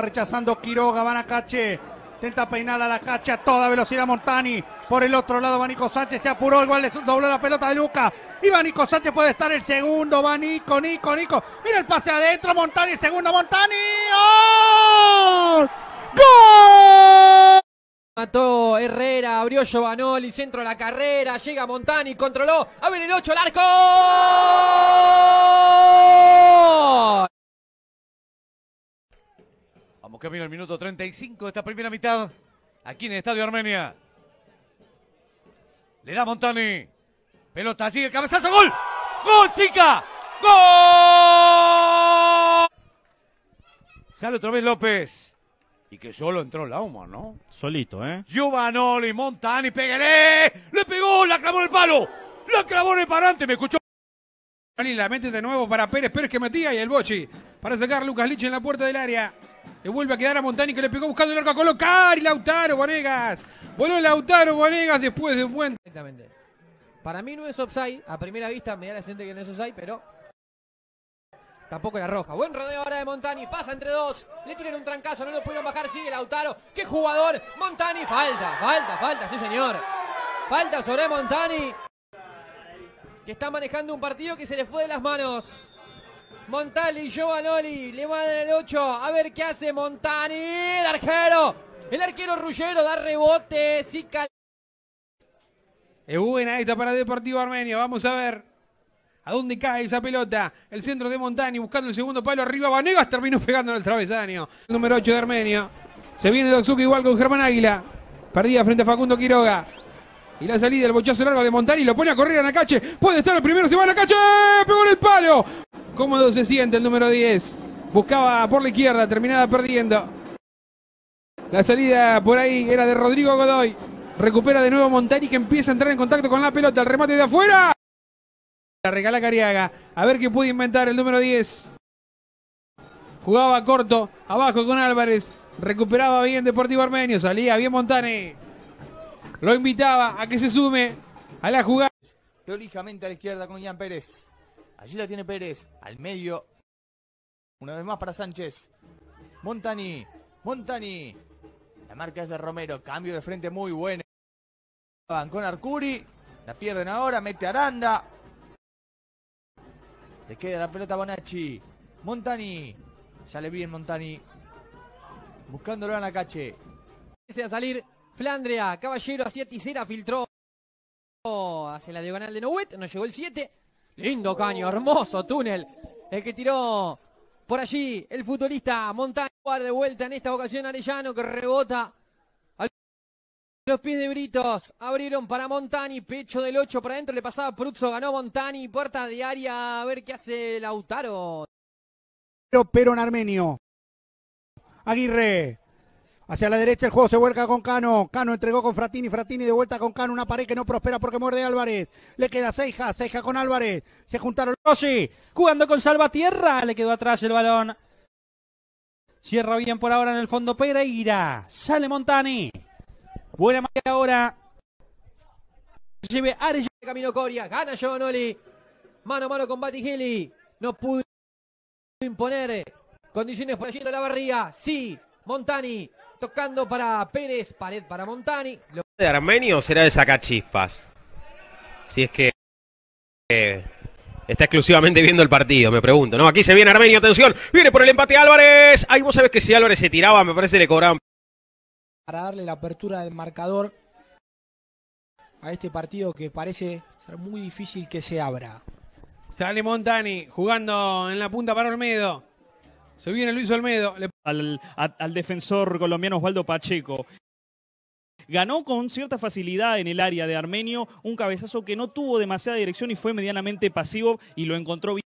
Rechazando Quiroga, van a Cache. Tenta peinar a la cacha a toda velocidad Montani. Por el otro lado, Vanico Sánchez se apuró. Igual le dobló la pelota de Luca. Y Vanico Sánchez puede estar el segundo. Vanico, Nico, Nico, Mira el pase adentro. Montani, el segundo. Montani. ¡Gol! Mató Herrera, abrió Giovanoli, centro de la carrera. Llega Montani, controló. Abre el 8, el arco. Camino al minuto 35 de esta primera mitad. Aquí en el Estadio Armenia. Le da Montani. Pelota allí, el cabezazo, gol. ¡Gol, chica! ¡Gol! Sale otra vez López. Y que solo entró Lauma, ¿no? Solito, ¿eh? Giovanoli, Montani, pégale. Le pegó, la clavó el palo. La clavó en el parante, me escuchó. la mete de nuevo para Pérez. Pérez que metía y el Bochi para sacar Lucas Lich en la puerta del área. Le vuelve a quedar a Montani que le pegó buscando el arco a colocar. Y Lautaro Bonegas. Voló Lautaro Bonegas después de un buen. Exactamente. Para mí no es offside. A primera vista me da la sensación que no es offside, pero. Tampoco era roja. Buen rodeo ahora de Montani. Pasa entre dos. Le tiran un trancazo. No lo pudieron bajar. Sigue Lautaro. ¡Qué jugador! Montani. Falta, falta, falta. Sí, señor. Falta sobre Montani. Que está manejando un partido que se le fue de las manos. Montali, Giovanoli, le dar el 8. A ver qué hace Montani. El arquero. El arquero Ruggero da rebote. Sí, Es eh, buena esta para Deportivo Armenio. Vamos a ver. ¿A dónde cae esa pelota? El centro de Montani buscando el segundo palo arriba. Vanegas terminó pegando en el travesaño. Número 8 de Armenio. Se viene Doxuki igual con Germán Águila. Perdida frente a Facundo Quiroga. Y la salida, el bochazo largo de Montani lo pone a correr la cache. Puede estar el primero, se va a cache. Pegó en el palo. Cómodo se siente el número 10. Buscaba por la izquierda, Terminada perdiendo. La salida por ahí era de Rodrigo Godoy. Recupera de nuevo Montani que empieza a entrar en contacto con la pelota. El remate de afuera. La regala Cariaga. A ver qué puede inventar el número 10. Jugaba corto, abajo con Álvarez. Recuperaba bien Deportivo Armenio. Salía bien Montani. Lo invitaba a que se sume a la jugada. lijamente a la izquierda con Ian Pérez. Allí la tiene Pérez. Al medio. Una vez más para Sánchez. Montani. Montani. La marca es de Romero. Cambio de frente muy bueno. Con Arcuri. La pierden ahora. Mete Aranda. Le queda la pelota a Bonacci. Montani. Sale bien Montani. Buscándolo a Nakache. a salir Flandria. Caballero hacia tisera, Filtró hacia la diagonal de Nowet. No llegó el 7. Lindo caño, hermoso túnel. El que tiró por allí el futbolista Montaña de vuelta en esta ocasión Arellano que rebota. A los pies de Britos abrieron para Montani, pecho del 8 para adentro, le pasaba Pruzzo, ganó Montani, puerta diaria a ver qué hace Lautaro. Pero en Armenio. Aguirre, Hacia la derecha el juego se vuelca con Cano. Cano entregó con Fratini. Fratini de vuelta con Cano. Una pared que no prospera porque muerde Álvarez. Le queda Seija. ceja con Álvarez. Se juntaron los Rossi. Jugando con Salvatierra. Le quedó atrás el balón. Cierra bien por ahora en el fondo Pereira. Sale Montani. Buena marca ahora. Lleve Ares. Camino Coria. Gana Giovanoli. Mano a mano con Batigeli. No pudo imponer condiciones por allí de la barriga. Sí. Montani Tocando para Pérez, pared para Montani. Lo... ¿De Armenio será de sacar chispas, Si es que eh, está exclusivamente viendo el partido, me pregunto. No, aquí se viene Armenio, atención. Viene por el empate Álvarez. Ahí vos sabés que si Álvarez se tiraba, me parece le cobraban. Para darle la apertura del marcador a este partido que parece ser muy difícil que se abra. Sale Montani jugando en la punta para Olmedo. Se viene Luis Olmedo. Al, al defensor colombiano Osvaldo Pacheco. Ganó con cierta facilidad en el área de Armenio un cabezazo que no tuvo demasiada dirección y fue medianamente pasivo y lo encontró bien.